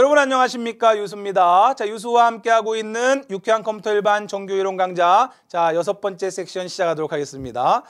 여러분 안녕하십니까 유수입니다. 자 유수와 함께하고 있는 유쾌한 컴퓨터 일반 정규 이론 강좌 자 여섯 번째 섹션 시작하도록 하겠습니다.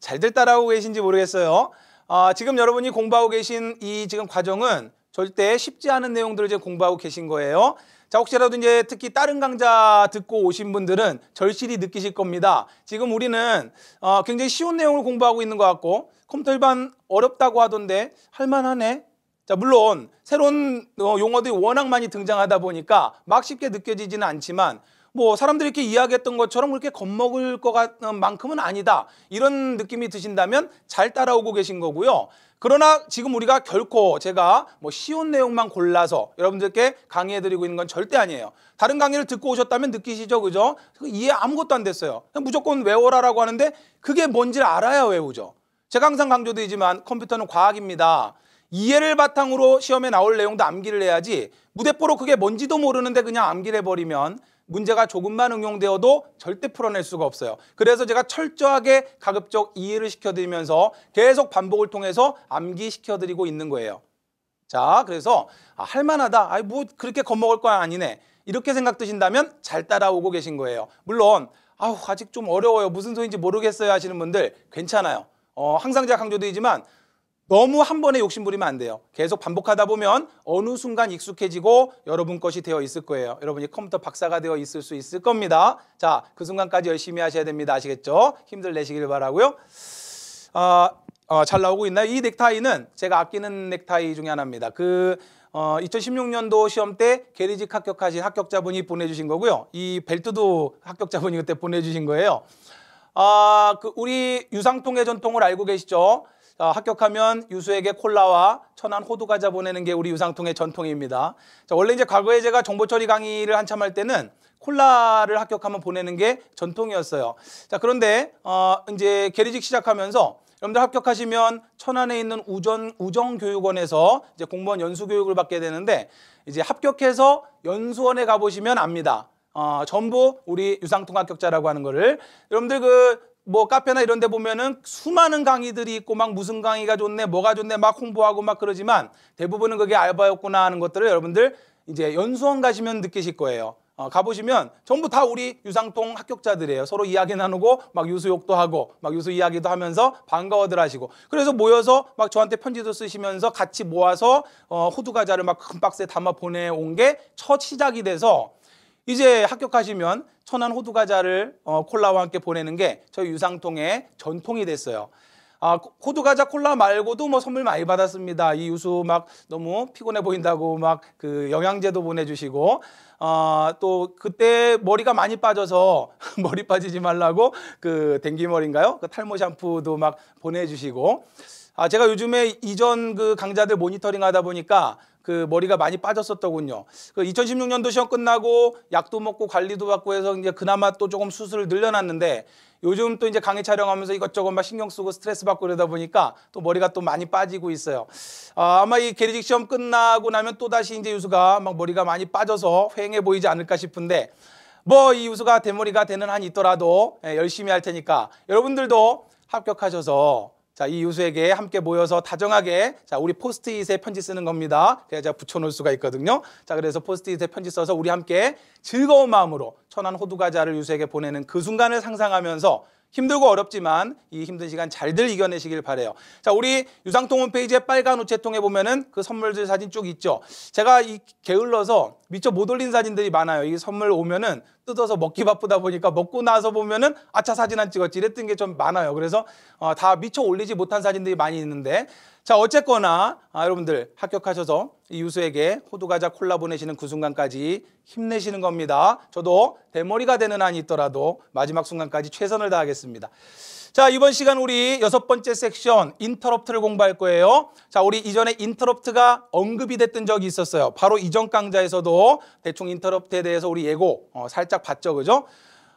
잘들 따라오고 계신지 모르겠어요. 아, 지금 여러분이 공부하고 계신 이 지금 과정은 절대 쉽지 않은 내용들을 이제 공부하고 계신 거예요. 자, 혹시라도 이제 특히 다른 강좌 듣고 오신 분들은 절실히 느끼실 겁니다. 지금 우리는 어, 굉장히 쉬운 내용을 공부하고 있는 것 같고 컴퓨터 일반 어렵다고 하던데 할만하네 자, 물론 새로운 어, 용어들이 워낙 많이 등장하다 보니까 막 쉽게 느껴지지는 않지만 뭐 사람들이 이렇게 이야기했던 것처럼 그렇게 겁먹을 것 같은 어, 만큼은 아니다. 이런 느낌이 드신다면 잘 따라오고 계신 거고요. 그러나 지금 우리가 결코 제가 뭐 쉬운 내용만 골라서 여러분들께 강의해드리고 있는 건 절대 아니에요. 다른 강의를 듣고 오셨다면 느끼시죠, 그죠? 이해 아무것도 안 됐어요. 무조건 외워라라고 하는데 그게 뭔지를 알아야 외우죠. 제가 항상 강조드리지만 컴퓨터는 과학입니다. 이해를 바탕으로 시험에 나올 내용도 암기를 해야지 무대포로 그게 뭔지도 모르는데 그냥 암기를 해버리면 문제가 조금만 응용되어도 절대 풀어낼 수가 없어요. 그래서 제가 철저하게 가급적 이해를 시켜드리면서 계속 반복을 통해서 암기시켜드리고 있는 거예요. 자, 그래서 아, 할만하다. 아뭐 그렇게 겁먹을 거야 아니네. 이렇게 생각 드신다면 잘 따라오고 계신 거예요. 물론 아우 아직 좀 어려워요. 무슨 소리인지 모르겠어요 하시는 분들 괜찮아요. 어, 항상 제가 강조드리지만 너무 한 번에 욕심 부리면 안 돼요. 계속 반복하다 보면 어느 순간 익숙해지고 여러분 것이 되어 있을 거예요. 여러분이 컴퓨터 박사가 되어 있을 수 있을 겁니다. 자, 그 순간까지 열심히 하셔야 됩니다. 아시겠죠? 힘들 내시길 바라고요. 어, 어, 잘 나오고 있나요? 이 넥타이는 제가 아끼는 넥타이 중에 하나입니다. 그 어, 2016년도 시험 때 게리직 합격하신 합격자분이 보내주신 거고요. 이 벨트도 합격자분이 그때 보내주신 거예요. 아, 그 우리 유상통의 전통을 알고 계시죠? 자, 어, 합격하면 유수에게 콜라와 천안 호두 과자 보내는 게 우리 유상통의 전통입니다. 자, 원래 이제 과거에 제가 정보 처리 강의를 한참 할 때는 콜라를 합격하면 보내는 게 전통이었어요. 자, 그런데 어 이제 계리직 시작하면서 여러분들 합격하시면 천안에 있는 우전 우정교육원에서 이제 공무원 연수 교육을 받게 되는데 이제 합격해서 연수원에 가보시면 압니다. 어, 전부 우리 유상통 합격자라고 하는 거를 여러분들 그뭐 카페나 이런 데 보면은 수많은 강의들이 있고 막 무슨 강의가 좋네 뭐가 좋네 막 홍보하고 막 그러지만 대부분은 그게 알바였구나 하는 것들을 여러분들 이제 연수원 가시면 느끼실 거예요. 어, 가보시면 전부 다 우리 유상통 합격자들이에요. 서로 이야기 나누고 막 유수욕도 하고 막 유수 이야기도 하면서 반가워들 하시고 그래서 모여서 막 저한테 편지도 쓰시면서 같이 모아서 어, 호두 과자를 막 큰 박스에 담아 보내온 게 첫 시작이 돼서 이제 합격하시면 천안 호두 과자를 어, 콜라와 함께 보내는 게 저희 유상통의 전통이 됐어요. 아, 호두 과자 콜라 말고도 뭐 선물 많이 받았습니다. 이 유수 막 너무 피곤해 보인다고 막 그 영양제도 보내주시고 아또 그때 머리가 많이 빠져서 머리 빠지지 말라고 그 댕기머리인가요? 그 탈모 샴푸도 막 보내주시고 아, 제가 요즘에 이전 그 강좌들 모니터링 하다 보니까 그 머리가 많이 빠졌었더군요. 그 2016년도 시험 끝나고 약도 먹고 관리도 받고 해서 이제 그나마 또 조금 수술을 늘려놨는데 요즘 또 이제 강의 촬영하면서 이것저것 막 신경 쓰고 스트레스 받고 그러다 보니까 또 머리가 또 많이 빠지고 있어요. 아, 아마 이 계리직 시험 끝나고 나면 또 다시 이제 유수가 막 머리가 많이 빠져서 휑해 보이지 않을까 싶은데 뭐 이 유수가 대머리가 되는 한 있더라도 예, 열심히 할 테니까 여러분들도 합격하셔서 자, 이 유수에게 함께 모여서 다정하게 자, 우리 포스트잇에 편지 쓰는 겁니다. 그래야 제가 붙여 놓을 수가 있거든요. 자, 그래서 포스트잇에 편지 써서 우리 함께 즐거운 마음으로 천안 호두 과자를 유수에게 보내는 그 순간을 상상하면서 힘들고 어렵지만 이 힘든 시간 잘들 이겨내시길 바래요. 자, 우리 유상통 홈페이지에 빨간 우체통에 보면은 그 선물들 사진 쭉 있죠. 제가 이 게을러서 미처 못 올린 사진들이 많아요. 이 선물 오면은 뜯어서 먹기 바쁘다 보니까 먹고 나서 보면은 아차 사진 안 찍었지 이랬던 게 좀 많아요. 그래서 어, 다 미처 올리지 못한 사진들이 많이 있는데 자, 어쨌거나 아, 여러분들 합격하셔서 이웃에게 호두과자 콜라 보내시는 그 순간까지 힘내시는 겁니다. 저도 대머리가 되는 한이 있더라도 마지막 순간까지 최선을 다하겠습니다. 자, 이번 시간 우리 여섯 번째 섹션 인터럽트를 공부할 거예요. 자, 우리 이전에 인터럽트가 언급이 됐던 적이 있었어요. 바로 이전 강좌에서도 대충 인터럽트에 대해서 우리 예고 어, 살짝 봤죠. 그죠?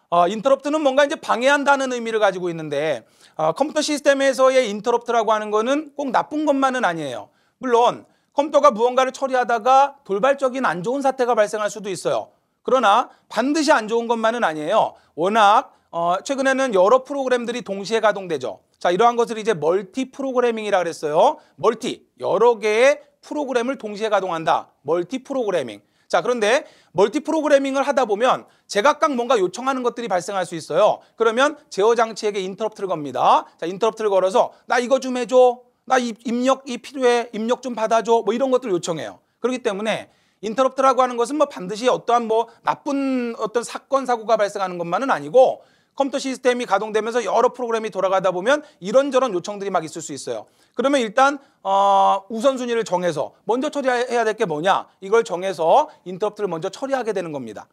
어, 인터럽트는 뭔가 이제 방해한다는 의미를 가지고 있는데 어, 컴퓨터 시스템에서의 인터럽트라고 하는 거는 꼭 나쁜 것만은 아니에요. 물론 컴퓨터가 무언가를 처리하다가 돌발적인 안 좋은 사태가 발생할 수도 있어요. 그러나 반드시 안 좋은 것만은 아니에요. 워낙 어, 최근에는 여러 프로그램들이 동시에 가동되죠. 자, 이러한 것을 이제 멀티 프로그래밍이라 그랬어요. 멀티, 여러 개의 프로그램을 동시에 가동한다. 멀티 프로그래밍. 자, 그런데 멀티 프로그래밍을 하다 보면 제각각 뭔가 요청하는 것들이 발생할 수 있어요. 그러면 제어 장치에게 인터럽트를 겁니다. 자, 인터럽트를 걸어서 나 이거 좀 해줘. 나 입력이 필요해. 입력 좀 받아줘. 뭐 이런 것들 요청해요. 그렇기 때문에 인터럽트라고 하는 것은 뭐 반드시 어떠한 뭐 나쁜 어떤 사건 사고가 발생하는 것만은 아니고 컴퓨터 시스템이 가동되면서 여러 프로그램이 돌아가다 보면 이런저런 요청들이 막 있을 수 있어요. 그러면 일단 어, 우선순위를 정해서 먼저 처리해야 될 게 뭐냐 이걸 정해서 인터럽트를 먼저 처리하게 되는 겁니다.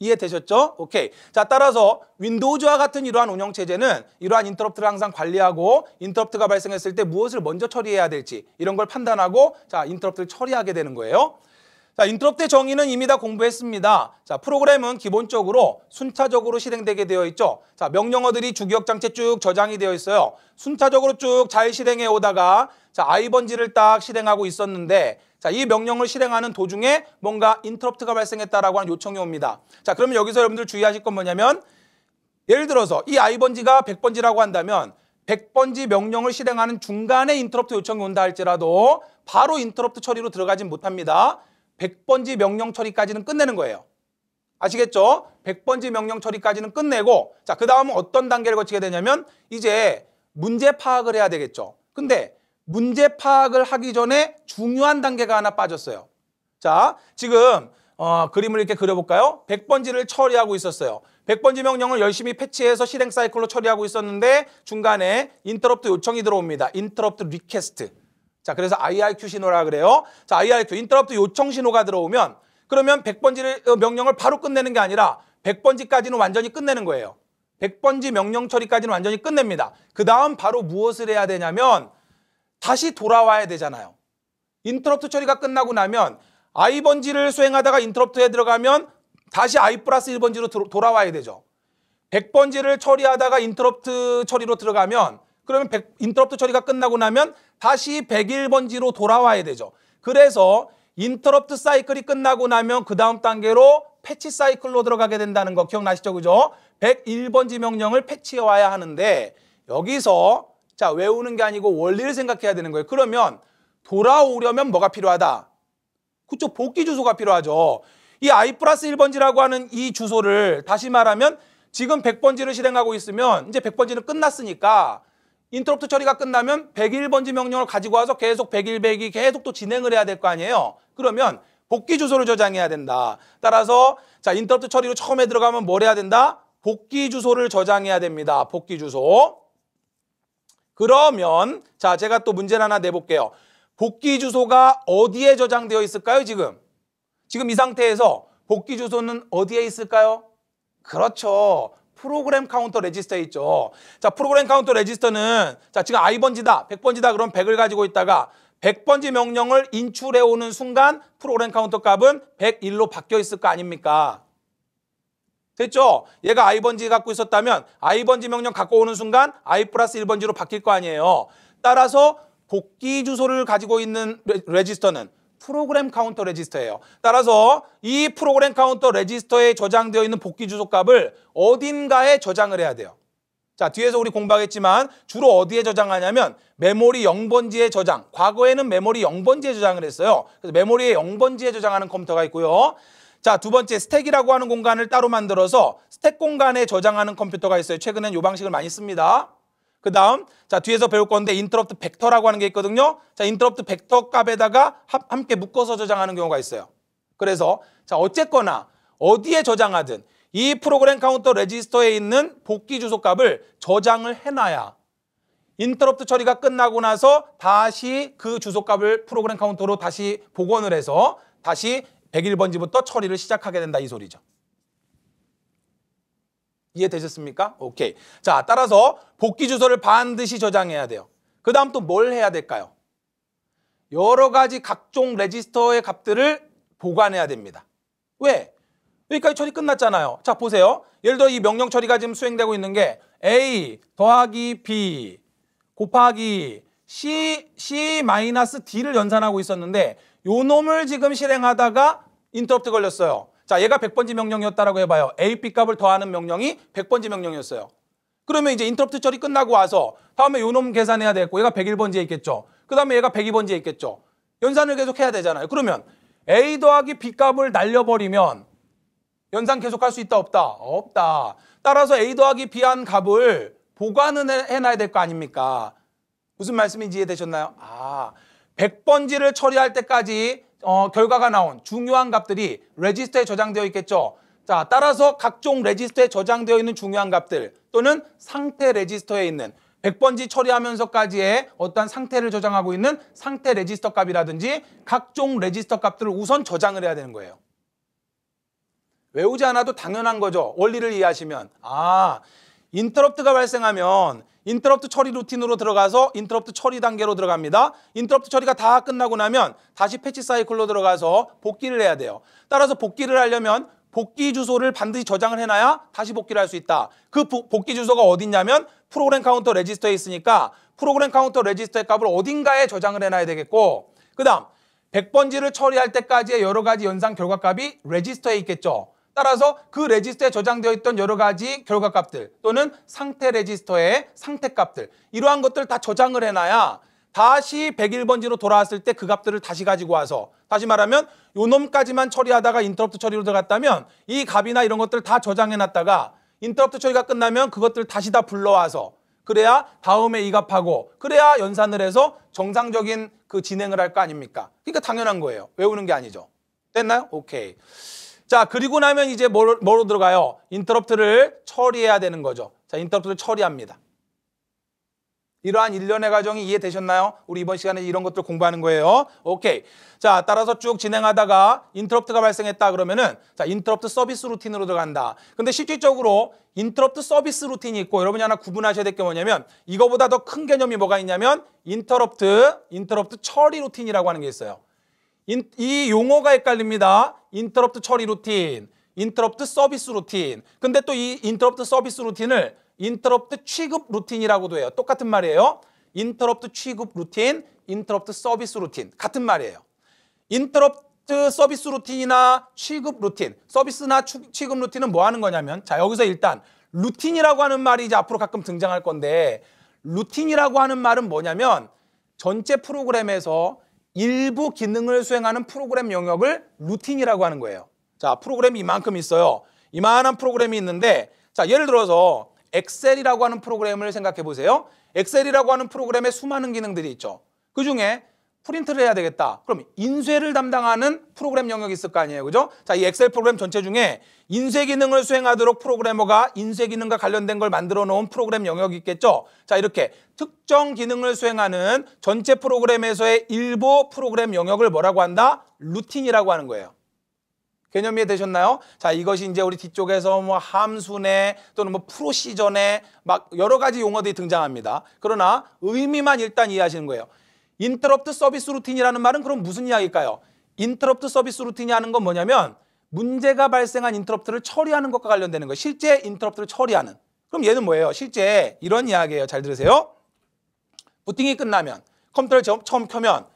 이해되셨죠? 오케이. 자, 따라서 윈도우즈와 같은 이러한 운영체제는 이러한 인터럽트를 항상 관리하고 인터럽트가 발생했을 때 무엇을 먼저 처리해야 될지 이런 걸 판단하고 자, 인터럽트를 처리하게 되는 거예요. 자, 인터럽트의 정의는 이미 다 공부했습니다. 자, 프로그램은 기본적으로 순차적으로 실행되게 되어 있죠. 자, 명령어들이 주기억장치에쭉 저장이 되어 있어요. 순차적으로 쭉 잘 실행해 오다가 자, 아이번지를 딱 실행하고 있었는데 자, 이 명령을 실행하는 도중에 뭔가 인터럽트가 발생했다라고 하는 요청이 옵니다. 자, 그러면 여기서 여러분들 주의하실 건 뭐냐면 예를 들어서 이 아이번지가 1 0 0번지라고 한다면 1 0 0번지 명령을 실행하는 중간에 인터럽트 요청이 온다 할지라도 바로 인터럽트 처리로 들어가진 못합니다. 1 0 0번지 명령 처리까지는 끝내는 거예요. 아시겠죠? 1 0 0번지 명령 처리까지는 끝내고 자, 그 다음은 어떤 단계를 거치게 되냐면 이제 문제 파악을 해야 되겠죠. 근데 문제 파악을 하기 전에 중요한 단계가 하나 빠졌어요. 자, 지금 어, 그림을 이렇게 그려볼까요? 100번지를 처리하고 있었어요. 100번지 명령을 열심히 패치해서 실행 사이클로 처리하고 있었는데 중간에 인터럽트 요청이 들어옵니다. 인터럽트 리퀘스트. 자, 그래서 IRQ 신호라 그래요. 자, IRQ, 인터럽트 요청 신호가 들어오면 그러면 100번지를 어, 명령을 바로 끝내는 게 아니라 100번지까지는 완전히 끝내는 거예요. 100번지 명령 처리까지는 완전히 끝냅니다. 그 다음 바로 무엇을 해야 되냐면 다시 돌아와야 되잖아요. 인터럽트 처리가 끝나고 나면 I 번지를 수행하다가 인터럽트에 들어가면 다시 I 플러스 1번지로 돌아와야 되죠. 100번지를 처리하다가 인터럽트 처리로 들어가면 그러면 100, 인터럽트 처리가 끝나고 나면 다시 101번지로 돌아와야 되죠. 그래서 인터럽트 사이클이 끝나고 나면 그 다음 단계로 패치 사이클로 들어가게 된다는 거 기억나시죠? 그죠? 101번지 명령을 패치해 와야 하는데 여기서 자, 외우는 게 아니고 원리를 생각해야 되는 거예요. 그러면 돌아오려면 뭐가 필요하다? 그쪽 복귀 주소가 필요하죠. 이 i 플러스 1번지라고 하는 이 주소를 다시 말하면 지금 100번지를 실행하고 있으면 이제 100번지는 끝났으니까 인터럽트 처리가 끝나면 101번지 명령을 가지고 와서 계속 101, 102 계속 또 진행을 해야 될 거 아니에요. 그러면 복귀 주소를 저장해야 된다. 따라서 자 인터럽트 처리로 처음에 들어가면 뭘 해야 된다? 복귀 주소를 저장해야 됩니다. 복귀 주소. 그러면 자 제가 또 문제를 하나 내볼게요. 복귀 주소가 어디에 저장되어 있을까요 지금? 지금 이 상태에서 복귀 주소는 어디에 있을까요? 그렇죠. 프로그램 카운터 레지스터에 있죠. 자 프로그램 카운터 레지스터는 자 지금 아이번지다 100번지다 그럼 100을 가지고 있다가 100번지 명령을 인출해오는 순간 프로그램 카운터 값은 101로 바뀌어 있을 거 아닙니까? 됐죠? 얘가 i번지 갖고 있었다면 i번지 명령 갖고 오는 순간 i 플러스 1번지로 바뀔 거 아니에요. 따라서 복귀 주소를 가지고 있는 레, 레지스터는 프로그램 카운터 레지스터예요. 따라서 이 프로그램 카운터 레지스터에 저장되어 있는 복귀 주소 값을 어딘가에 저장을 해야 돼요. 자, 뒤에서 우리 공부하겠지만 주로 어디에 저장하냐면 메모리 0번지에 저장. 과거에는 메모리 0번지에 저장을 했어요. 그래서 메모리에 0번지에 저장하는 컴퓨터가 있고요. 자, 두 번째 스택이라고 하는 공간을 따로 만들어서 스택 공간에 저장하는 컴퓨터가 있어요. 최근엔 요 방식을 많이 씁니다. 그 다음 자 뒤에서 배울 건데 인터럽트 벡터라고 하는 게 있거든요. 자 인터럽트 벡터 값에다가 함께 묶어서 저장하는 경우가 있어요. 그래서 자 어쨌거나 어디에 저장하든 이 프로그램 카운터 레지스터에 있는 복귀 주소 값을 저장을 해놔야 인터럽트 처리가 끝나고 나서 다시 그 주소 값을 프로그램 카운터로 다시 복원을 해서 다시 101번지부터 처리를 시작하게 된다 이 소리죠. 이해되셨습니까? 오케이. 자, 따라서 복귀 주소를 반드시 저장해야 돼요. 그 다음 또 뭘 해야 될까요? 여러 가지 각종 레지스터의 값들을 보관해야 됩니다. 왜? 여기까지 처리 끝났잖아요. 자, 보세요. 예를 들어 이 명령 처리가 지금 수행되고 있는 게 A 더하기 B 곱하기 C, C-D를 연산하고 있었는데 요 놈을 지금 실행하다가 인터럽트 걸렸어요. 자, 얘가 100번지 명령이었다라고 해봐요. A, B 값을 더하는 명령이 100번지 명령이었어요. 그러면 이제 인터럽트 처리 끝나고 와서 다음에 요놈 계산해야 되겠고 얘가 101번지에 있겠죠. 그 다음에 얘가 102번지에 있겠죠. 연산을 계속 해야 되잖아요. 그러면 A 더하기 B 값을 날려버리면 연산 계속할 수 있다 없다? 없다. 따라서 A 더하기 B 한 값을 보관은 해놔야 될 거 아닙니까? 무슨 말씀인지 이해되셨나요? 아, 100번지를 처리할 때까지 어, 결과가 나온 중요한 값들이 레지스터에 저장되어 있겠죠. 자, 따라서 각종 레지스터에 저장되어 있는 중요한 값들 또는 상태 레지스터에 있는 100번지 처리하면서까지의 어떤 상태를 저장하고 있는 상태 레지스터 값이라든지 각종 레지스터 값들을 우선 저장을 해야 되는 거예요. 외우지 않아도 당연한 거죠. 원리를 이해하시면. 아, 인터럽트가 발생하면 인터럽트 처리 루틴으로 들어가서 인터럽트 처리 단계로 들어갑니다. 인터럽트 처리가 다 끝나고 나면 다시 패치 사이클로 들어가서 복귀를 해야 돼요. 따라서 복귀를 하려면 복귀 주소를 반드시 저장을 해놔야 다시 복귀를 할 수 있다. 그 부, 복귀 주소가 어디냐면 프로그램 카운터 레지스터에 있으니까 프로그램 카운터 레지스터의 값을 어딘가에 저장을 해놔야 되겠고 그 다음 100번지를 처리할 때까지의 여러 가지 연상 결과값이 레지스터에 있겠죠. 따라서 그 레지스터에 저장되어 있던 여러 가지 결과값들 또는 상태 레지스터의 상태값들 이러한 것들 다 저장을 해놔야 다시 101번지로 돌아왔을 때 그 값들을 다시 가지고 와서 다시 말하면 요 놈까지만 처리하다가 인터럽트 처리로 들어갔다면 이 값이나 이런 것들 다 저장해놨다가 인터럽트 처리가 끝나면 그것들 다시 다 불러와서 그래야 다음에 이 값하고 그래야 연산을 해서 정상적인 그 진행을 할 거 아닙니까? 그러니까 당연한 거예요. 외우는 게 아니죠. 됐나요? 오케이. 자, 그리고 나면 이제 뭐로, 뭐로 들어가요? 인터럽트를 처리해야 되는 거죠. 자, 인터럽트를 처리합니다. 이러한 일련의 과정이 이해되셨나요? 우리 이번 시간에 이런 것들 공부하는 거예요. 오케이. 자, 따라서 쭉 진행하다가 인터럽트가 발생했다 그러면은 자, 인터럽트 서비스 루틴으로 들어간다. 근데 실질적으로 인터럽트 서비스 루틴이 있고 여러분이 하나 구분하셔야 될 게 뭐냐면 이거보다 더 큰 개념이 뭐가 있냐면 인터럽트, 인터럽트 처리 루틴이라고 하는 게 있어요. 인, 이 용어가 헷갈립니다. 인터럽트 처리 루틴, 인터럽트 서비스 루틴. 근데 또 이 인터럽트 서비스 루틴을 인터럽트 취급 루틴이라고도 해요. 똑같은 말이에요. 인터럽트 취급 루틴, 인터럽트 서비스 루틴 같은 말이에요. 인터럽트 서비스 루틴이나 취급 루틴, 서비스나 취, 취급 루틴은 뭐 하는 거냐면 자 여기서 일단 루틴이라고 하는 말이 이제 앞으로 가끔 등장할 건데 루틴이라고 하는 말은 뭐냐면 전체 프로그램에서 일부 기능을 수행하는 프로그램 영역을 루틴이라고 하는 거예요. 자, 프로그램이 이만큼 있어요. 이만한 프로그램이 있는데 자, 예를 들어서 엑셀이라고 하는 프로그램을 생각해 보세요. 엑셀이라고 하는 프로그램에 수많은 기능들이 있죠. 그중에 프린트를 해야 되겠다. 그럼 인쇄를 담당하는 프로그램 영역이 있을 거 아니에요. 그죠? 자, 이 엑셀 프로그램 전체 중에 인쇄 기능을 수행하도록 프로그래머가 인쇄 기능과 관련된 걸 만들어 놓은 프로그램 영역이 있겠죠? 자, 이렇게 특정 기능을 수행하는 전체 프로그램에서의 일부 프로그램 영역을 뭐라고 한다? 루틴이라고 하는 거예요. 개념 이되셨나요 자, 이것이 이제 우리 뒤쪽에서 뭐 함수네 또는 뭐프로시전에막 여러 가지 용어들이 등장합니다. 그러나 의미만 일단 이해하시는 거예요. 인터럽트 서비스 루틴이라는 말은 그럼 무슨 이야기일까요? 인터럽트 서비스 루틴이 하는 건 뭐냐면 문제가 발생한 인터럽트를 처리하는 것과 관련되는 거예요. 실제 인터럽트를 처리하는. 그럼 얘는 뭐예요? 실제 이런 이야기예요. 잘 들으세요. 부팅이 끝나면 컴퓨터를 처음 켜면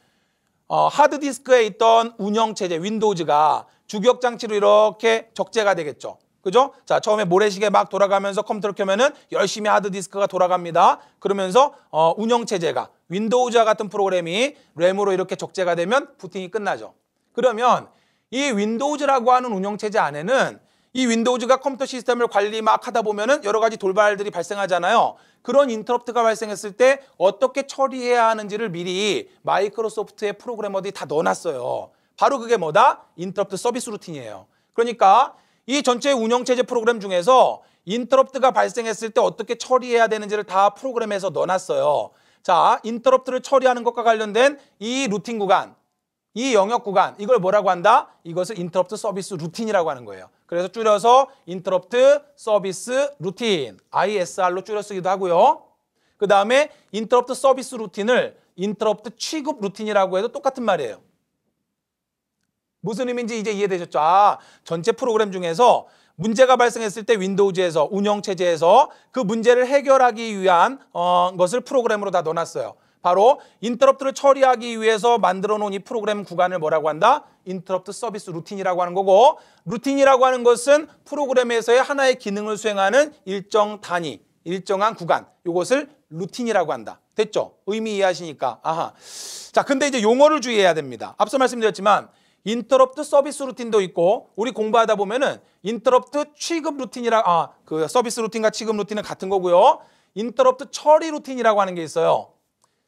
어, 하드디스크에 있던 운영체제 윈도우즈가 주격장치로 이렇게 적재가 되겠죠. 그죠? 자, 처음에 모래시계 막 돌아가면서 컴퓨터를 켜면은 열심히 하드디스크가 돌아갑니다. 그러면서 어, 운영체제가 윈도우즈와 같은 프로그램이 램으로 이렇게 적재가 되면 부팅이 끝나죠. 그러면 이 윈도우즈라고 하는 운영체제 안에는 이 윈도우즈가 컴퓨터 시스템을 관리 막 하다 보면은 여러 가지 돌발들이 발생하잖아요. 그런 인터럽트가 발생했을 때 어떻게 처리해야 하는지를 미리 마이크로소프트의 프로그래머들이 다 넣어놨어요. 바로 그게 뭐다? 인터럽트 서비스 루틴이에요. 그러니까 이 전체 운영체제 프로그램 중에서 인터럽트가 발생했을 때 어떻게 처리해야 되는지를 다 프로그램에서 넣어놨어요. 자, 인터럽트를 처리하는 것과 관련된 이 루틴 구간, 이 영역 구간, 이걸 뭐라고 한다? 이것을 인터럽트 서비스 루틴이라고 하는 거예요. 그래서 줄여서 인터럽트 서비스 루틴, ISR로 줄여 쓰기도 하고요. 그 다음에 인터럽트 서비스 루틴을 인터럽트 취급 루틴이라고 해도 똑같은 말이에요. 무슨 의미인지 이제 이해되셨죠? 아, 전체 프로그램 중에서 문제가 발생했을 때 윈도우즈에서 운영체제에서 그 문제를 해결하기 위한 어, 것을 프로그램으로 다 넣어놨어요. 바로 인터럽트를 처리하기 위해서 만들어 놓은 이 프로그램 구간을 뭐라고 한다? 인터럽트 서비스 루틴이라고 하는 거고 루틴이라고 하는 것은 프로그램에서의 하나의 기능을 수행하는 일정 단위, 일정한 구간 이것을 루틴이라고 한다. 됐죠? 의미 이해하시니까. 아하. 자, 근데 이제 용어를 주의해야 됩니다. 앞서 말씀드렸지만 인터럽트 서비스 루틴도 있고 우리 공부하다 보면은 인터럽트 취급 루틴이라 아그 서비스 루틴과 취급 루틴은 같은 거고요. 인터럽트 처리 루틴이라고 하는 게 있어요.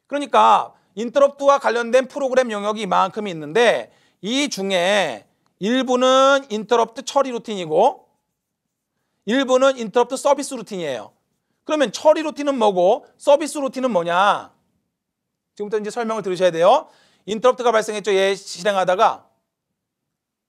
그러니까 인터럽트와 관련된 프로그램 영역이 이만큼 이 있는데 이 중에 일부는 인터럽트 처리 루틴이고 일부는 인터럽트 서비스 루틴이에요. 그러면 처리 루틴은 뭐고 서비스 루틴은 뭐냐? 지금부터 이제 설명을 들으셔야 돼요. 인터럽트가 발생했죠. 얘 예, 실행하다가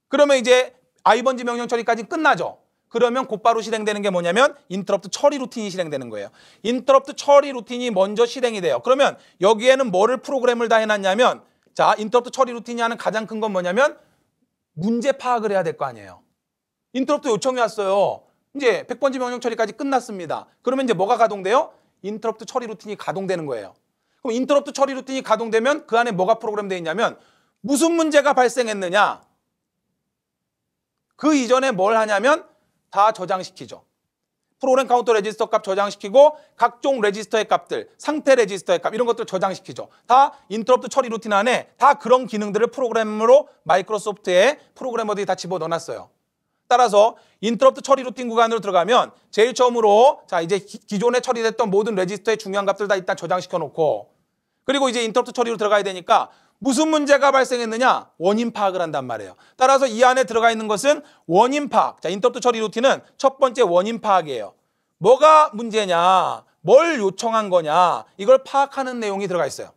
그러면 이제 아이번지 명령 처리까지 끝나죠. 그러면 곧바로 실행되는 게 뭐냐면 인터럽트 처리 루틴이 실행되는 거예요. 인터럽트 처리 루틴이 먼저 실행이 돼요. 그러면 여기에는 뭐를 프로그램을 다 해놨냐면 자 인터럽트 처리 루틴이 하는 가장 큰 건 뭐냐면 문제 파악을 해야 될 거 아니에요. 인터럽트 요청이 왔어요. 이제 100번지 명령 처리까지 끝났습니다. 그러면 이제 뭐가 가동돼요? 인터럽트 처리 루틴이 가동되는 거예요. 그럼 인터럽트 처리 루틴이 가동되면 그 안에 뭐가 프로그램되어 있냐면 무슨 문제가 발생했느냐 그 이전에 뭘 하냐면 다 저장시키죠. 프로그램 카운터 레지스터 값 저장시키고 각종 레지스터의 값들, 상태 레지스터의 값 이런 것들 을 저장시키죠. 다 인터럽트 처리 루틴 안에 다 그런 기능들을 프로그램으로 마이크로소프트의 프로그래머들이 다 집어넣어놨어요. 따라서 인터럽트 처리 루틴 구간으로 들어가면 제일 처음으로 자 이제 기, 존에 처리됐던 모든 레지스터의 중요한 값들 다 일단 저장시켜 놓고 그리고 이제 인터럽트 처리로 들어가야 되니까 무슨 문제가 발생했느냐? 원인 파악을 한단 말이에요. 따라서 이 안에 들어가 있는 것은 원인 파악. 자, 인터프트 처리 루틴은 첫 번째 원인 파악이에요. 뭐가 문제냐? 뭘 요청한 거냐? 이걸 파악하는 내용이 들어가 있어요.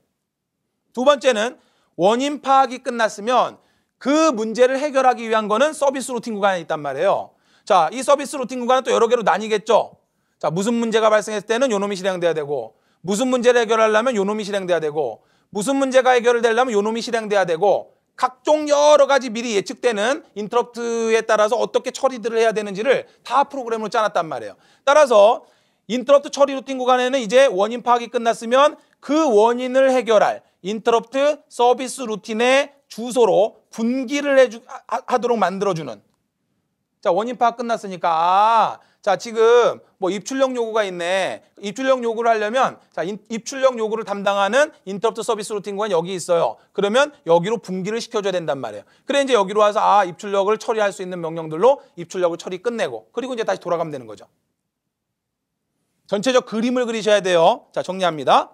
두 번째는 원인 파악이 끝났으면 그 문제를 해결하기 위한 거는 서비스 루틴 구간에 있단 말이에요. 자, 이 서비스 루틴 구간은 또 여러 개로 나뉘겠죠. 자, 무슨 문제가 발생했을 때는 요놈이 실행돼야 되고 무슨 문제를 해결하려면 요놈이 실행돼야 되고 무슨 문제가 해결되려면 요놈이 실행돼야 되고 각종 여러 가지 미리 예측되는 인터럽트에 따라서 어떻게 처리들을 해야 되는지를 다 프로그램으로 짜놨단 말이에요. 따라서 인터럽트 처리 루틴 구간에는 이제 원인 파악이 끝났으면 그 원인을 해결할 인터럽트 서비스 루틴의 주소로 분기를 해주, 하도록 만들어주는 자 원인 파악 끝났으니까 아, 자, 지금 뭐 입출력 요구가 있네. 입출력 요구를 하려면 자, 입출력 요구를 담당하는 인터프트 서비스 루틴과 여기 있어요. 그러면 여기로 분기를 시켜줘야 된단 말이에요. 그래 이제 여기로 와서 아, 입출력을 처리할 수 있는 명령들로 입출력을 처리 끝내고 그리고 이제 다시 돌아가면 되는 거죠. 전체적 그림을 그리셔야 돼요. 자, 정리합니다.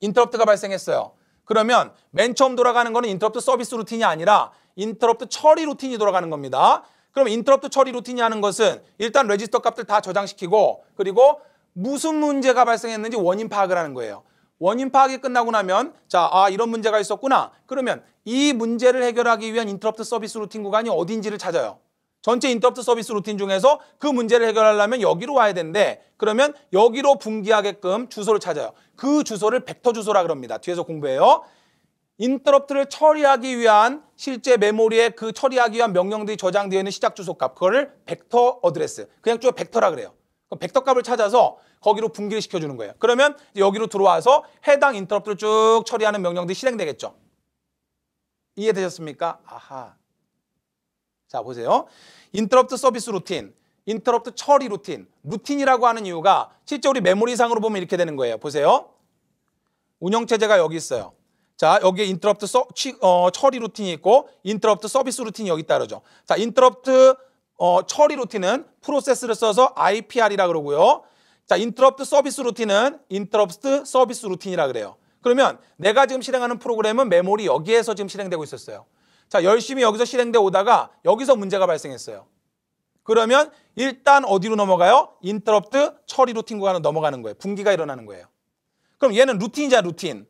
인터럽트가 발생했어요. 그러면 맨 처음 돌아가는 거는 인터럽트 서비스 루틴이 아니라 인터럽트 처리 루틴이 돌아가는 겁니다. 그럼 인터럽트 처리 루틴이 하는 것은 일단 레지스터 값들 다 저장시키고 그리고 무슨 문제가 발생했는지 원인 파악을 하는 거예요. 원인 파악이 끝나고 나면 자, 아 이런 문제가 있었구나. 그러면 이 문제를 해결하기 위한 인터럽트 서비스 루틴 구간이 어딘지를 찾아요. 전체 인터럽트 서비스 루틴 중에서 그 문제를 해결하려면 여기로 와야 되는데 그러면 여기로 분기하게끔 주소를 찾아요. 그 주소를 벡터 주소라 그럽니다. 뒤에서 공부해요. 인터럽트를 처리하기 위한 실제 메모리에 그 처리하기 위한 명령들이 저장되어 있는 시작 주소 값 그거를 벡터 어드레스 그냥 쭉 벡터라 그래요. 그 벡터 값을 찾아서 거기로 분기를 시켜주는 거예요. 그러면 여기로 들어와서 해당 인터럽트를 쭉 처리하는 명령들이 실행되겠죠. 이해되셨습니까? 아하. 자 보세요. 인터럽트 서비스 루틴, 인터럽트 처리 루틴, 루틴이라고 하는 이유가 실제 우리 메모리상으로 보면 이렇게 되는 거예요. 보세요. 운영체제가 여기 있어요. 자, 여기에 인터럽트 서, 취, 어, 처리 루틴이 있고 인터럽트 서비스 루틴이 여기 따르죠. 자, 인터럽트 어, 처리 루틴은 프로세스를 써서 IPR이라 그러고요. 자, 인터럽트 서비스 루틴은 인터럽트 서비스 루틴이라 그래요. 그러면 내가 지금 실행하는 프로그램은 메모리 여기에서 지금 실행되고 있었어요. 자, 열심히 여기서 실행돼 오다가 여기서 문제가 발생했어요. 그러면 일단 어디로 넘어가요? 인터럽트 처리 루틴 구간으로 넘어가는 거예요. 분기가 일어나는 거예요. 그럼 얘는 루틴이자 루틴.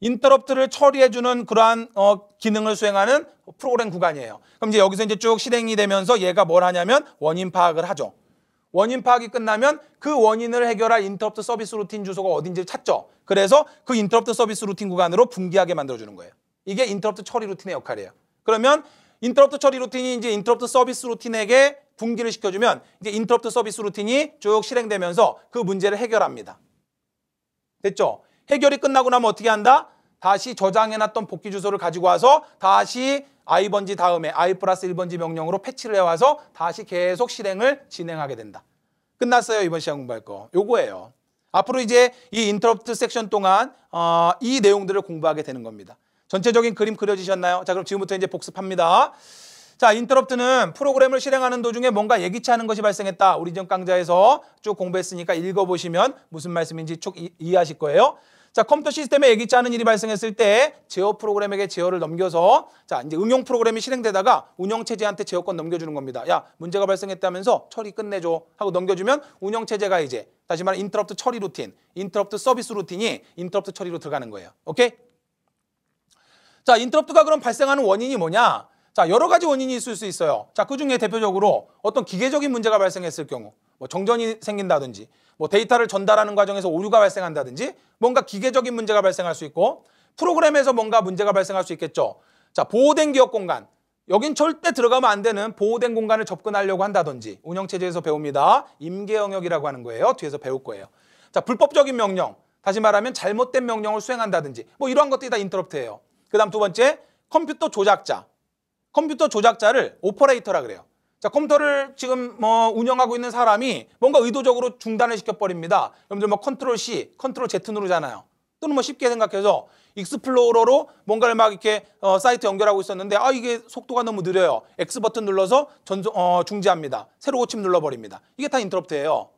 인터럽트를 처리해주는 그러한 어, 기능을 수행하는 프로그램 구간이에요. 그럼 이제 여기서 이제 쭉 실행이 되면서 얘가 뭘 하냐면 원인 파악을 하죠. 원인 파악이 끝나면 그 원인을 해결할 인터럽트 서비스 루틴 주소가 어딘지를 찾죠. 그래서 그 인터럽트 서비스 루틴 구간으로 분기하게 만들어주는 거예요. 이게 인터럽트 처리 루틴의 역할이에요. 그러면 인터럽트 처리 루틴이 이제 인터럽트 서비스 루틴에게 분기를 시켜주면 이제 인터럽트 서비스 루틴이 쭉 실행되면서 그 문제를 해결합니다. 됐죠? 해결이 끝나고 나면 어떻게 한다? 다시 저장해놨던 복귀 주소를 가지고 와서 다시 i번지 다음에 i 플러스 1번지 명령으로 패치를 해와서 다시 계속 실행을 진행하게 된다. 끝났어요. 이번 시간 공부할 거. 요거예요. 앞으로 이제 이 인터럽트 섹션 동안 어, 이 내용들을 공부하게 되는 겁니다. 전체적인 그림 그려지셨나요? 자 그럼 지금부터 이제 복습합니다. 자 인터럽트는 프로그램을 실행하는 도중에 뭔가 예기치 않은 것이 발생했다. 우리 전 강좌에서 쭉 공부했으니까 읽어보시면 무슨 말씀인지 쭉 이, 이해하실 거예요. 자, 컴퓨터 시스템에 예기치 않은 일이 발생했을 때 제어 프로그램에게 제어를 넘겨서 자, 이제 응용 프로그램이 실행되다가 운영 체제한테 제어권 넘겨주는 겁니다. 야, 문제가 발생했다면서 처리 끝내줘 하고 넘겨주면 운영 체제가 이제 다시 말해 인터럽트 처리 루틴, 인터럽트 서비스 루틴이 인터럽트 처리로 들어가는 거예요. 오케이? 자, 인터럽트가 그럼 발생하는 원인이 뭐냐? 자, 여러 가지 원인이 있을 수 있어요. 자, 그 중에 대표적으로 어떤 기계적인 문제가 발생했을 경우, 뭐 정전이 생긴다든지, 뭐 데이터를 전달하는 과정에서 오류가 발생한다든지, 뭔가 기계적인 문제가 발생할 수 있고, 프로그램에서 뭔가 문제가 발생할 수 있겠죠. 자, 보호된 기업 공간. 여긴 절대 들어가면 안 되는 보호된 공간을 접근하려고 한다든지, 운영체제에서 배웁니다. 임계 영역이라고 하는 거예요. 뒤에서 배울 거예요. 자, 불법적인 명령. 다시 말하면 잘못된 명령을 수행한다든지, 뭐 이러한 것들이 다 인터럽트예요. 그 다음 두 번째, 컴퓨터 조작자. 컴퓨터 조작자를 오퍼레이터라 그래요. 자, 컴퓨터를 지금 뭐 운영하고 있는 사람이 뭔가 의도적으로 중단을 시켜버립니다. 여러분들 뭐 컨트롤 C, 컨트롤 Z 누르잖아요. 또는 뭐 쉽게 생각해서 익스플로러로 뭔가를 막 이렇게 어, 사이트 연결하고 있었는데 아 이게 속도가 너무 느려요. X 버튼 눌러서 전 어, 중지합니다. 새로 고침 눌러버립니다. 이게 다 인터럽트예요.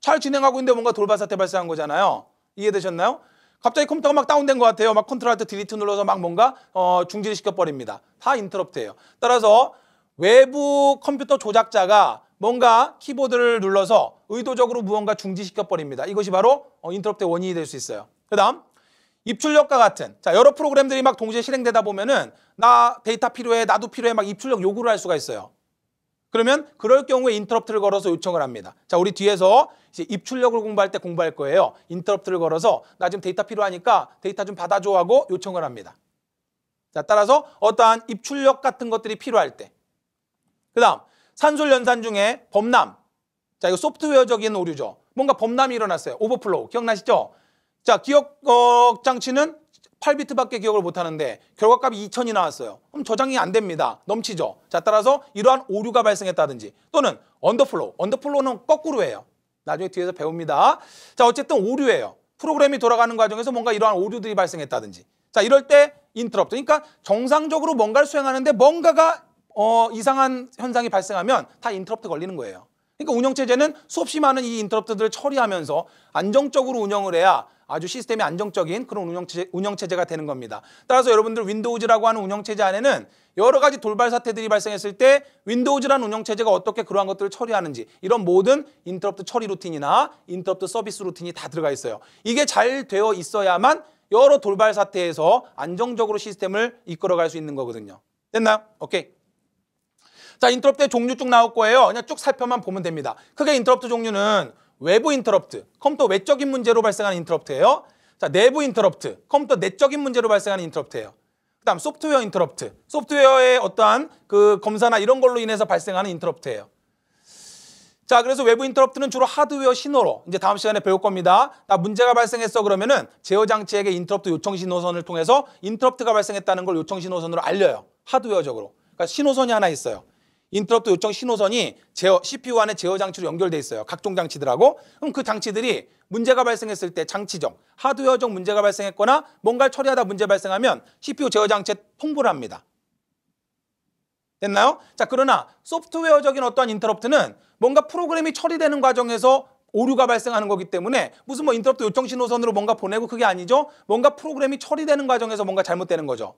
잘 진행하고 있는데 뭔가 돌발 사태 발생한 거잖아요. 이해되셨나요? 갑자기 컴퓨터가 막 다운된 것 같아요. 막 컨트롤 할트 디리트 눌러서 막 뭔가 어, 중지 시켜버립니다. 다 인터럽트예요. 따라서 외부 컴퓨터 조작자가 뭔가 키보드를 눌러서 의도적으로 무언가 중지시켜버립니다. 이것이 바로 어, 인터럽트의 원인이 될 수 있어요. 그 다음 입출력과 같은 자 여러 프로그램들이 막 동시에 실행되다 보면은 나 데이터 필요해 나도 필요해 막 입출력 요구를 할 수가 있어요. 그러면 그럴 경우에 인터럽트를 걸어서 요청을 합니다. 자, 우리 뒤에서 이제 입출력을 공부할 때 공부할 거예요. 인터럽트를 걸어서 나 지금 데이터 필요하니까 데이터 좀 받아줘 하고 요청을 합니다. 자, 따라서 어떠한 입출력 같은 것들이 필요할 때. 그 다음, 산술 연산 중에 범람. 자, 이거 소프트웨어적인 오류죠. 뭔가 범람이 일어났어요. 오버플로우. 기억나시죠? 자, 기억 어, 장치는 8비트밖에 기억을 못하는데 결과값이 2000이 나왔어요. 그럼 저장이 안 됩니다. 넘치죠. 자 따라서 이러한 오류가 발생했다든지 또는 언더플로우. 언더플로우는 거꾸로 해요. 나중에 뒤에서 배웁니다. 자 어쨌든 오류예요. 프로그램이 돌아가는 과정에서 뭔가 이러한 오류들이 발생했다든지 자 이럴 때 인터럽트 그러니까 정상적으로 뭔가를 수행하는데 뭔가가 어, 이상한 현상이 발생하면 다 인터럽트 걸리는 거예요. 그러니까 운영체제는 수없이 많은 이 인터럽트들을 처리하면서 안정적으로 운영을 해야 아주 시스템이 안정적인 그런 운영체제, 운영체제가 되는 겁니다. 따라서 여러분들 윈도우즈라고 하는 운영체제 안에는 여러 가지 돌발 사태들이 발생했을 때 윈도우즈라는 운영체제가 어떻게 그러한 것들을 처리하는지 이런 모든 인터럽트 처리 루틴이나 인터럽트 서비스 루틴이 다 들어가 있어요. 이게 잘 되어 있어야만 여러 돌발 사태에서 안정적으로 시스템을 이끌어갈 수 있는 거거든요. 됐나요? 오케이. 자, 인터럽트의 종류 쭉 나올 거예요. 그냥 쭉 살펴만 보면 됩니다. 크게 인터럽트 종류는 외부 인터럽트, 컴퓨터 외적인 문제로 발생하는 인터럽트예요. 자, 내부 인터럽트, 컴퓨터 내적인 문제로 발생하는 인터럽트예요. 그다음 소프트웨어 인터럽트, 소프트웨어의 어떠한 그 검사나 이런 걸로 인해서 발생하는 인터럽트예요. 자, 그래서 외부 인터럽트는 주로 하드웨어 신호로 이제 다음 시간에 배울 겁니다. 나 문제가 발생했어 그러면은 제어 장치에게 인터럽트 요청 신호선을 통해서 인터럽트가 발생했다는 걸 요청 신호선으로 알려요. 하드웨어적으로. 그러니까 신호선이 하나 있어요. 인터럽트 요청 신호선이 제어, CPU 안에 제어 장치로 연결돼 있어요. 각종 장치들하고. 그럼 그 장치들이 문제가 발생했을 때 장치적, 하드웨어적 문제가 발생했거나 뭔가를 처리하다 문제 발생하면 CPU 제어 장치에 통보를 합니다. 됐나요? 자, 그러나 소프트웨어적인 어떠한 인터럽트는 뭔가 프로그램이 처리되는 과정에서 오류가 발생하는 거기 때문에 무슨 뭐 인터럽트 요청 신호선으로 뭔가 보내고 그게 아니죠. 뭔가 프로그램이 처리되는 과정에서 뭔가 잘못되는 거죠.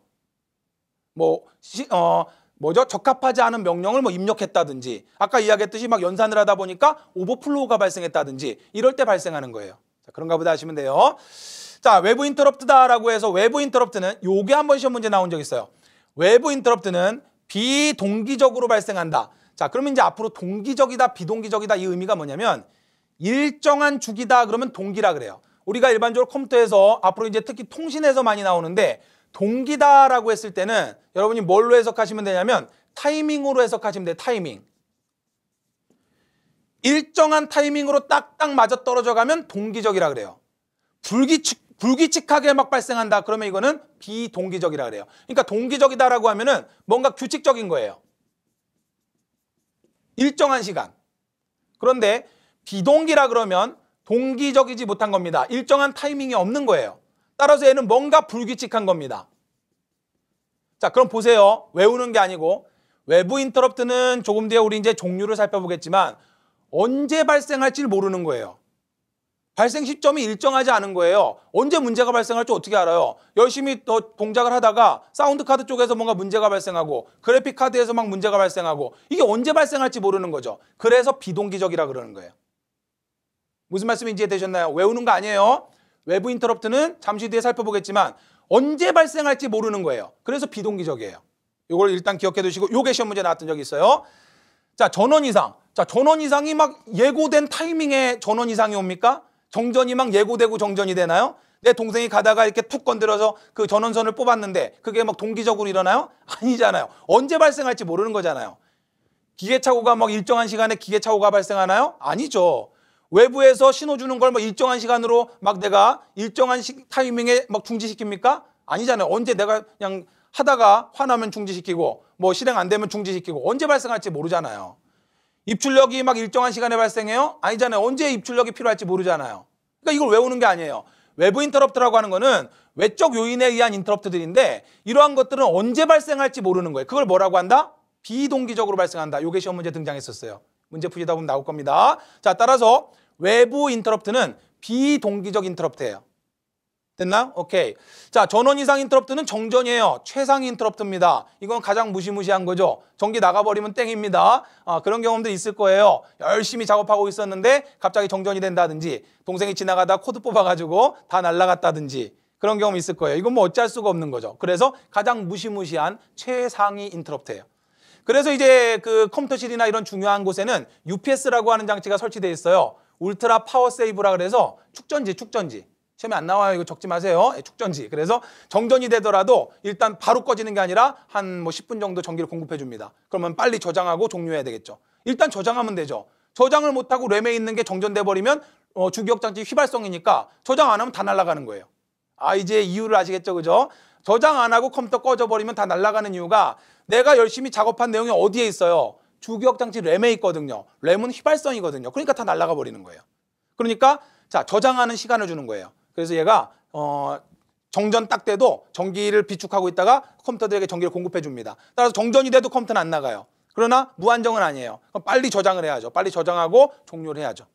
뭐 시, 어, 뭐죠? 적합하지 않은 명령을 뭐 입력했다든지 아까 이야기했듯이 막 연산을 하다 보니까 오버플로우가 발생했다든지 이럴 때 발생하는 거예요. 자, 그런가 보다 하시면 돼요. 자, 외부 인터럽트다라고 해서 외부 인터럽트는 요게 한 번 시험 문제 나온 적 있어요. 외부 인터럽트는 비동기적으로 발생한다. 자, 그러면 이제 앞으로 동기적이다, 비동기적이다 이 의미가 뭐냐면 일정한 주기다 그러면 동기라 그래요. 우리가 일반적으로 컴퓨터에서 앞으로 이제 특히 통신에서 많이 나오는데 동기다라고 했을 때는 여러분이 뭘로 해석하시면 되냐면 타이밍으로 해석하시면 돼요. 타이밍. 일정한 타이밍으로 딱딱 맞아 떨어져 가면 동기적이라 그래요. 불기칙불기칙하게막 발생한다. 그러면 이거는 비동기적이라 그래요. 그러니까 동기적이다라고 하면은 뭔가 규칙적인 거예요. 일정한 시간. 그런데 비동기라 그러면 동기적이지 못한 겁니다. 일정한 타이밍이 없는 거예요. 따라서 얘는 뭔가 불규칙한 겁니다. 자, 그럼 보세요. 외우는 게 아니고 외부 인터럽트는 조금 뒤에 우리 이제 종류를 살펴보겠지만 언제 발생할지 모르는 거예요. 발생 시점이 일정하지 않은 거예요. 언제 문제가 발생할지 어떻게 알아요? 열심히 또 동작을 하다가 사운드 카드 쪽에서 뭔가 문제가 발생하고 그래픽 카드에서 막 문제가 발생하고 이게 언제 발생할지 모르는 거죠. 그래서 비동기적이라 그러는 거예요. 무슨 말씀인지 이해되셨나요? 외우는 거 아니에요. 외부 인터럽트는 잠시 뒤에 살펴보겠지만 언제 발생할지 모르는 거예요. 그래서 비동기적이에요. 이걸 일단 기억해 두시고 요게 시험 문제 나왔던 적이 있어요. 자, 전원 이상. 자, 전원 이상이 막 예고된 타이밍에 전원 이상이 옵니까? 정전이 막 예고되고 정전이 되나요? 내 동생이 가다가 이렇게 툭 건드려서 그 전원선을 뽑았는데 그게 막 동기적으로 일어나요? 아니잖아요. 언제 발생할지 모르는 거잖아요. 기계착오가 막 일정한 시간에 기계착오가 발생하나요? 아니죠. 외부에서 신호 주는 걸 뭐 일정한 시간으로 막 내가 일정한 시, 타이밍에 막 중지시킵니까? 아니잖아요. 언제 내가 그냥 하다가 화나면 중지시키고 뭐 실행 안 되면 중지시키고 언제 발생할지 모르잖아요. 입출력이 막 일정한 시간에 발생해요? 아니잖아요. 언제 입출력이 필요할지 모르잖아요. 그러니까 이걸 외우는 게 아니에요. 외부 인터럽트라고 하는 거는 외적 요인에 의한 인터럽트들인데 이러한 것들은 언제 발생할지 모르는 거예요. 그걸 뭐라고 한다? 비동기적으로 발생한다. 요게 시험 문제 등장했었어요. 문제 푸시다 보면 나올 겁니다. 자, 따라서 외부 인터럽트는 비동기적 인터럽트예요. 됐나? 오케이. 자, 전원 이상 인터럽트는 정전이에요. 최상 인터럽트입니다. 이건 가장 무시무시한 거죠. 전기 나가버리면 땡입니다. 아, 그런 경험도 있을 거예요. 열심히 작업하고 있었는데 갑자기 정전이 된다든지 동생이 지나가다 코드 뽑아가지고 다 날라갔다든지 그런 경험 있을 거예요. 이건 뭐어쩔 수가 없는 거죠. 그래서 가장 무시무시한 최상위 인터럽트예요. 그래서 이제 그 컴퓨터실이나 이런 중요한 곳에는 UPS라고 하는 장치가 설치되어 있어요. 울트라 파워 세이브라 그래서 축전지, 축전지. 시험에 안 나와요. 이거 적지 마세요. 예, 축전지. 그래서 정전이 되더라도 일단 바로 꺼지는 게 아니라 한 뭐 10분 정도 전기를 공급해 줍니다. 그러면 빨리 저장하고 종료해야 되겠죠. 일단 저장하면 되죠. 저장을 못하고 램에 있는 게 정전돼 버리면 어, 주기장치 휘발성이니까 저장 안 하면 다 날아가는 거예요. 아 이제 이유를 아시겠죠, 그죠? 저장 안 하고 컴퓨터 꺼져 버리면 다 날아가는 이유가 내가 열심히 작업한 내용이 어디에 있어요? 주기억 장치 램에 있거든요. 램은 휘발성이거든요. 그러니까 다 날아가 버리는 거예요. 그러니까 자 저장하는 시간을 주는 거예요. 그래서 얘가 어 정전 딱 돼도 전기를 비축하고 있다가 컴퓨터들에게 전기를 공급해 줍니다. 따라서 정전이 돼도 컴퓨터는 안 나가요. 그러나 무한정은 아니에요. 빨리 저장을 해야죠. 빨리 저장하고 종료를 해야죠.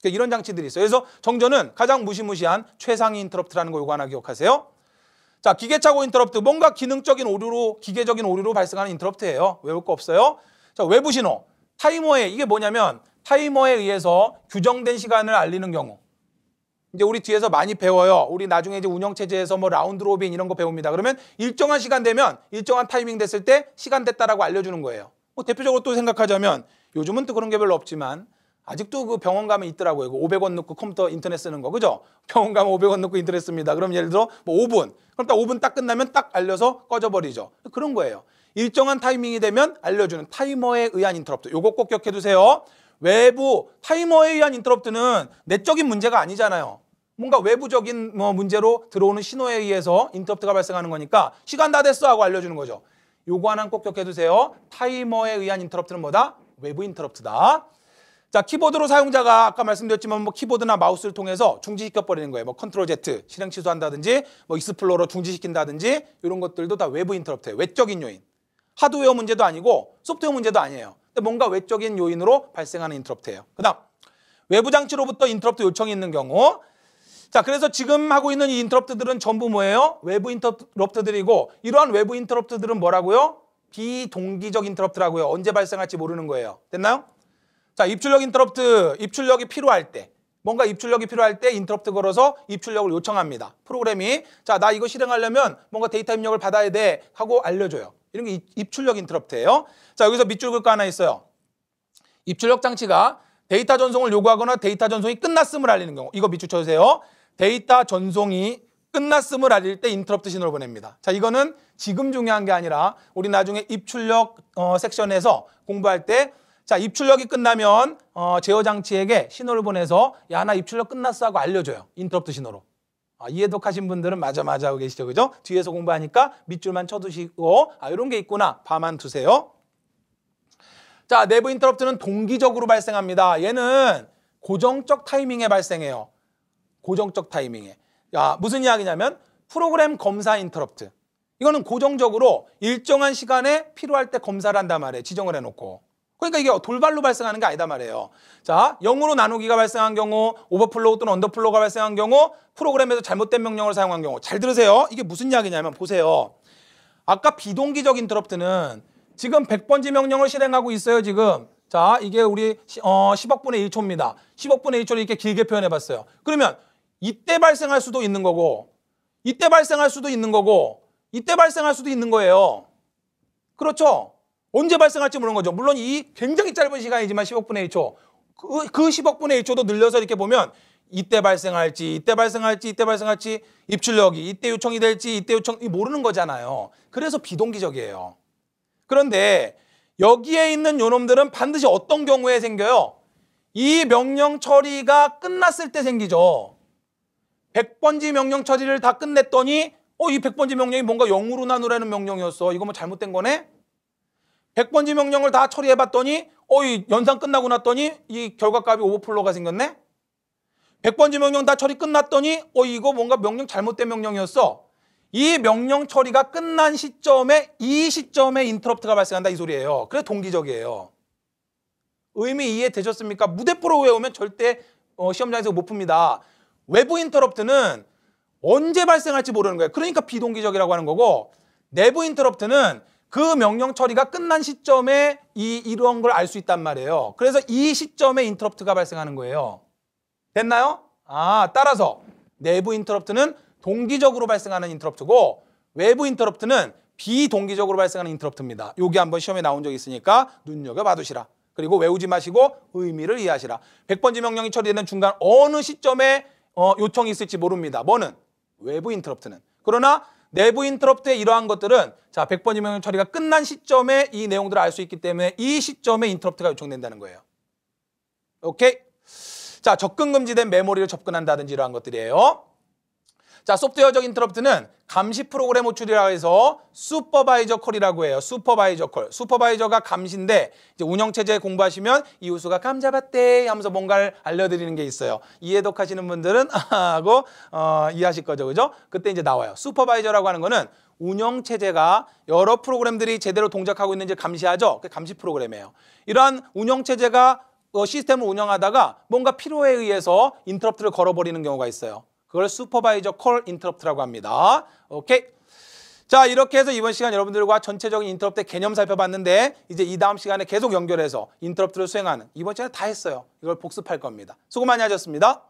그러니까 이런 장치들이 있어요. 그래서 정전은 가장 무시무시한 최상위 인터럽트라는 거 요거 하나 기억하세요. 자, 기계착오 인터럽트. 뭔가 기능적인 오류로, 기계적인 오류로 발생하는 인터럽트예요. 외울 거 없어요. 자, 외부 신호. 타이머에, 이게 뭐냐면 타이머에 의해서 규정된 시간을 알리는 경우. 이제 우리 뒤에서 많이 배워요. 우리 나중에 이제 운영체제에서 뭐 라운드 로빈 이런 거 배웁니다. 그러면 일정한 시간 되면 일정한 타이밍 됐을 때 시간 됐다라고 알려주는 거예요. 뭐 대표적으로 또 생각하자면 요즘은 또 그런 게 별로 없지만 아직도 그 병원 가면 있더라고요. 그 500원 넣고 컴퓨터 인터넷 쓰는 거. 그죠? 병원 가면 500원 넣고 인터넷 씁니다. 그럼 예를 들어 뭐 5분. 그럼 딱 5분 딱 끝나면 딱 알려서 꺼져버리죠. 그런 거예요. 일정한 타이밍이 되면 알려주는 타이머에 의한 인터럽트. 요거 꼭 기억해두세요. 외부 타이머에 의한 인터럽트는 내적인 문제가 아니잖아요. 뭔가 외부적인 뭐 문제로 들어오는 신호에 의해서 인터럽트가 발생하는 거니까 시간 다 됐어 하고 알려주는 거죠. 요거 하나꼭 기억해두세요. 타이머에 의한 인터럽트는 뭐다? 외부 인터럽트다. 자, 키보드로 사용자가 아까 말씀드렸지만 뭐 키보드나 마우스를 통해서 중지시켜 버리는 거예요. 뭐 컨트롤 Z 실행 취소한다든지 뭐 익스플로러 중지시킨다든지 이런 것들도 다 외부 인터럽트예요. 외적인 요인. 하드웨어 문제도 아니고 소프트웨어 문제도 아니에요. 근데 뭔가 외적인 요인으로 발생하는 인터럽트예요. 그다음 외부 장치로부터 인터럽트 요청이 있는 경우 자, 그래서 지금 하고 있는 이 인터럽트들은 전부 뭐예요? 외부 인터럽트들이고 이러한 외부 인터럽트들은 뭐라고요? 비동기적 인터럽트라고요. 언제 발생할지 모르는 거예요. 됐나요? 자, 입출력 인터럽트, 입출력이 필요할 때 뭔가 입출력이 필요할 때 인터럽트 걸어서 입출력을 요청합니다. 프로그램이 자, 나 이거 실행하려면 뭔가 데이터 입력을 받아야 돼 하고 알려줘요. 이런 게 입출력 인터럽트예요. 자, 여기서 밑줄 긋거 하나 있어요. 입출력 장치가 데이터 전송을 요구하거나 데이터 전송이 끝났음을 알리는 경우 이거 밑줄 쳐주세요. 데이터 전송이 끝났음을 알릴 때 인터럽트 신호를 보냅니다. 자, 이거는 지금 중요한 게 아니라 우리 나중에 입출력 어, 섹션에서 공부할 때자 입출력이 끝나면 어, 제어 장치에게 신호를 보내서 야 나 입출력 끝났어 하고 알려줘요. 인터럽트 신호로. 아, 이해독하신 분들은 맞아 맞아 하고 계시죠. 그죠? 뒤에서 공부하니까 밑줄만 쳐두시고 아 이런 게 있구나. 밤만 두세요. 자 내부 인터럽트는 동기적으로 발생합니다. 얘는 고정적 타이밍에 발생해요. 고정적 타이밍에. 야 무슨 이야기냐면 프로그램 검사 인터럽트. 이거는 고정적으로 일정한 시간에 필요할 때 검사를 한단 말이에요. 지정을 해놓고. 그러니까 이게 돌발로 발생하는 게 아니다 말이에요. 자, 0으로 나누기가 발생한 경우, 오버플로우 또는 언더플로우가 발생한 경우, 프로그램에서 잘못된 명령을 사용한 경우. 잘 들으세요. 이게 무슨 이야기냐면 보세요. 아까 비동기적 인터럽트는 지금 100번지 명령을 실행하고 있어요, 지금. 자, 이게 우리 어, 10억분의 1초입니다. 10억분의 1초를 이렇게 길게 표현해 봤어요. 그러면 이때 발생할 수도 있는 거고, 이때 발생할 수도 있는 거고, 이때 발생할 수도 있는 거예요. 그렇죠? 언제 발생할지 모르는 거죠. 물론 이 굉장히 짧은 시간이지만 10억분의 1초. 그, 그 10억분의 1초도 늘려서 이렇게 보면 이때 발생할지, 이때 발생할지, 이때 발생할지, 입출력이 이때 요청이 될지, 이때 요청이 모르는 거잖아요. 그래서 비동기적이에요. 그런데 여기에 있는 요놈들은 반드시 어떤 경우에 생겨요? 이 명령 처리가 끝났을 때 생기죠. 100번지 명령 처리를 다 끝냈더니 어, 이 100번지 명령이 뭔가 0으로 나누라는 명령이었어. 이거 뭐 잘못된 거네? 100번지 명령을 다 처리해봤더니 어이 연산 끝나고 났더니 이 결과값이 오버플로가 생겼네? 100번지 명령 다 처리 끝났더니 어 이거 뭔가 명령 잘못된 명령이었어. 이 명령 처리가 끝난 시점에 이 시점에 인터럽트가 발생한다 이 소리예요. 그래 동기적이에요. 의미 이해되셨습니까? 무대 프로 외우면 절대 어, 시험장에서 못 풉니다. 외부 인터럽트는 언제 발생할지 모르는 거예요. 그러니까 비동기적이라고 하는 거고 내부 인터럽트는 그 명령 처리가 끝난 시점에 이 이런 걸 알 수 있단 말이에요. 그래서 이 시점에 인터럽트가 발생하는 거예요. 됐나요? 아, 따라서 내부 인터럽트는 동기적으로 발생하는 인터럽트고 외부 인터럽트는 비동기적으로 발생하는 인터럽트입니다. 여기 한번 시험에 나온 적 있으니까 눈여겨 봐 두시라. 그리고 외우지 마시고 의미를 이해하시라. 100번지 명령이 처리되는 중간 어느 시점에 어, 요청이 있을지 모릅니다. 뭐는? 외부 인터럽트는. 그러나 내부 인터럽트의 이러한 것들은 자 100번 이명 처리가 끝난 시점에 이 내용들을 알 수 있기 때문에 이 시점에 인터럽트가 요청된다는 거예요. 오케이? 자 접근 금지된 메모리를 접근한다든지 이러한 것들이에요. 자, 소프트웨어적 인터럽트는 감시 프로그램 호출이라고 해서 슈퍼바이저 콜이라고 해요. 슈퍼바이저 콜. 슈퍼바이저가 감시인데 이제 운영체제 공부하시면 이 호수가 감 잡았대 하면서 뭔가를 알려드리는 게 있어요. 이해독하시는 분들은 하고 어, 이해하실 거죠. 그죠? 그때 이제 나와요. 슈퍼바이저라고 하는 거는 운영체제가 여러 프로그램들이 제대로 동작하고 있는지 감시하죠. 그게 감시 프로그램이에요. 이러한 운영체제가 어, 시스템을 운영하다가 뭔가 필요에 의해서 인터럽트를 걸어버리는 경우가 있어요. 그걸 슈퍼바이저 콜 인터럽트라고 합니다. 오케이. 자 이렇게 해서 이번 시간 여러분들과 전체적인 인터럽트의 개념 살펴봤는데 이제 이 다음 시간에 계속 연결해서 인터럽트를 수행하는 이번 시간에 다 했어요. 이걸 복습할 겁니다. 수고 많이 하셨습니다.